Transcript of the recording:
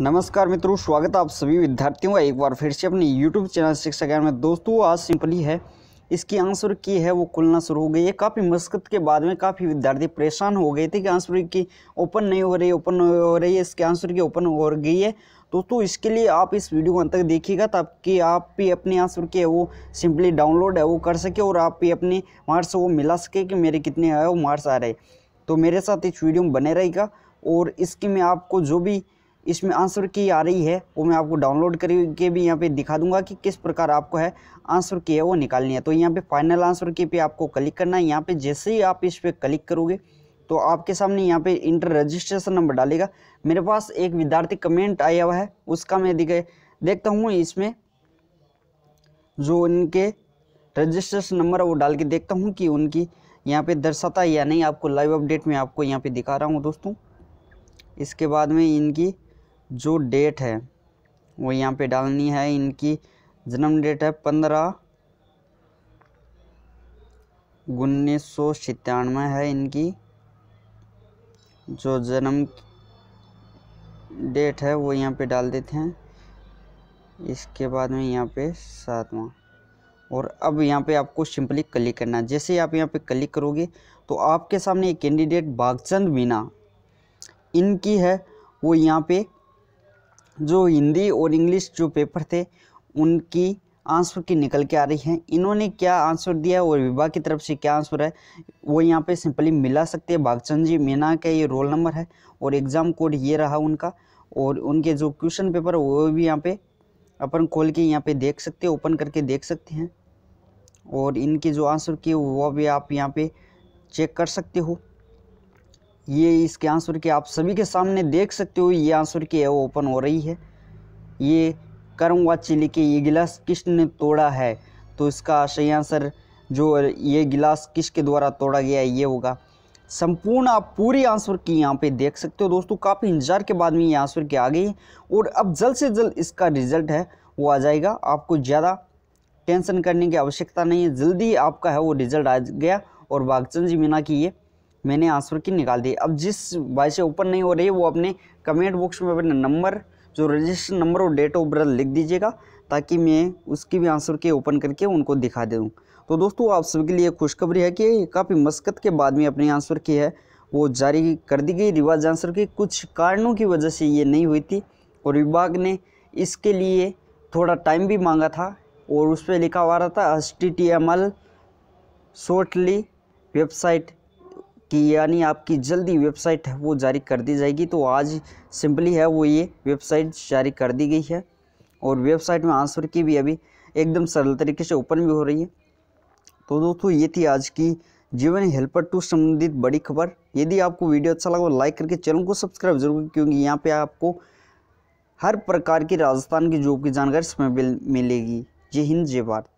नमस्कार मित्रों स्वागत है आप सभी विद्यार्थियों का एक बार फिर से अपने YouTube चैनल शिक्षा ज्ञान में दोस्तों आज सिंपली है इसकी आंसर की है वो खुलना शुरू हो गई है काफ़ी मशक्कत के बाद में काफ़ी विद्यार्थी परेशान हो गए थे कि आंसर की ओपन नहीं हो रही ओपन हो रही है इसके आंसर की ओपन हो गई है दोस्तों इसके लिए आप इस वीडियो को अंत तक देखिएगा ताकि आप भी अपने आंसर के वो सिंपली डाउनलोड है वो कर सके और आप भी अपने मार्क्स वो मिला सके कि मेरे कितने आए वो मार्क्स आ रहे तो मेरे साथ इस वीडियो में बने रहेगा और इसकी मैं आपको जो भी इसमें आंसर की आ रही है वो मैं आपको डाउनलोड करके भी यहाँ पे दिखा दूंगा कि किस प्रकार आपको है आंसर की है वो निकालनी है तो यहाँ पे फाइनल आंसर की पे आपको क्लिक करना है यहाँ पे जैसे ही आप इस पर क्लिक करोगे तो आपके सामने यहाँ पे इंटर रजिस्ट्रेशन नंबर डालेगा मेरे पास एक विद्यार्थी कमेंट आया हुआ है उसका मैं दिखे देखता हूँ इसमें जो उनके रजिस्ट्रेशन नंबर है वो डाल के देखता हूँ कि उनकी यहाँ पे दर्शाता है या नहीं आपको लाइव अपडेट में आपको यहाँ पे दिखा रहा हूँ दोस्तों इसके बाद में इनकी जो डेट है वो यहाँ पे डालनी है इनकी जन्म डेट है पंद्रह उन्नीस सौ सितानवे है इनकी जो जन्म डेट है वो यहाँ पे डाल देते हैं इसके बाद में यहाँ पे सातवां और अब यहाँ पे आपको सिंपली क्लिक करना है जैसे आप यहाँ पे क्लिक करोगे तो आपके सामने एक कैंडिडेट बागचंद मीना इनकी है वो यहाँ पे जो हिंदी और इंग्लिश जो पेपर थे उनकी आंसर की निकल के आ रही है इन्होंने क्या आंसर दिया और विभाग की तरफ से क्या आंसर है वो यहाँ पे सिंपली मिला सकते हैं भागचंद जी मीना का ये रोल नंबर है और एग्ज़ाम कोड ये रहा उनका और उनके जो क्वेश्चन पेपर वो भी यहाँ पे अपन खोल के यहाँ पे देख सकते हैं ओपन करके देख सकते हैं और इनके जो आंसर किए वो भी आप यहाँ पर चेक कर सकते हो ये इसके आंसर की आप सभी के सामने देख सकते हो ये आंसर की है वो ओपन हो रही है ये करमवा चिली के ये गिलास किसने तोड़ा है तो इसका सही आंसर जो ये गिलास किसके द्वारा तोड़ा गया है ये होगा संपूर्ण आप पूरी आंसर की यहाँ पे देख सकते हो दोस्तों काफ़ी इंतजार के बाद में ये आंसर की आ गई और अब जल्द से जल्द इसका रिजल्ट है वो आ जाएगा आपको ज़्यादा टेंशन करने की आवश्यकता नहीं है जल्दी आपका है वो रिजल्ट आ गया और बागचंद जी मीना की ये मैंने आंसर की निकाल दी अब जिस भाई से ओपन नहीं हो रही है वो अपने कमेंट बॉक्स में अपने नंबर जो रजिस्टर नंबर और डेट ऑफ बर्थ लिख दीजिएगा ताकि मैं उसकी भी आंसर की ओपन करके उनको दिखा दूँ तो दोस्तों आप सभी के लिए खुशखबरी है कि काफ़ी मस्कत के बाद में अपनी आंसर की है वो जारी कर दी गई रिवाज आंसर की कुछ कारणों की वजह से ये नहीं हुई थी और विभाग ने इसके लिए थोड़ा टाइम भी मांगा था और उस पर लिखा हुआ रहा था S T T M L shortly website कि यानी आपकी जल्दी वेबसाइट है वो जारी कर दी जाएगी तो आज सिंपली है वो ये वेबसाइट जारी कर दी गई है और वेबसाइट में आंसर की भी अभी एकदम सरल तरीके से ओपन भी हो रही है तो दोस्तों ये थी आज की जीवन हेल्पर टू संबंधित बड़ी खबर यदि आपको वीडियो अच्छा लगा तो लाइक करके चैनल को सब्सक्राइब जरूर क्योंकि यहाँ पर आपको हर प्रकार की राजस्थान की जॉब की जानकारी इसमें मिलेगी जय हिंद जय भारत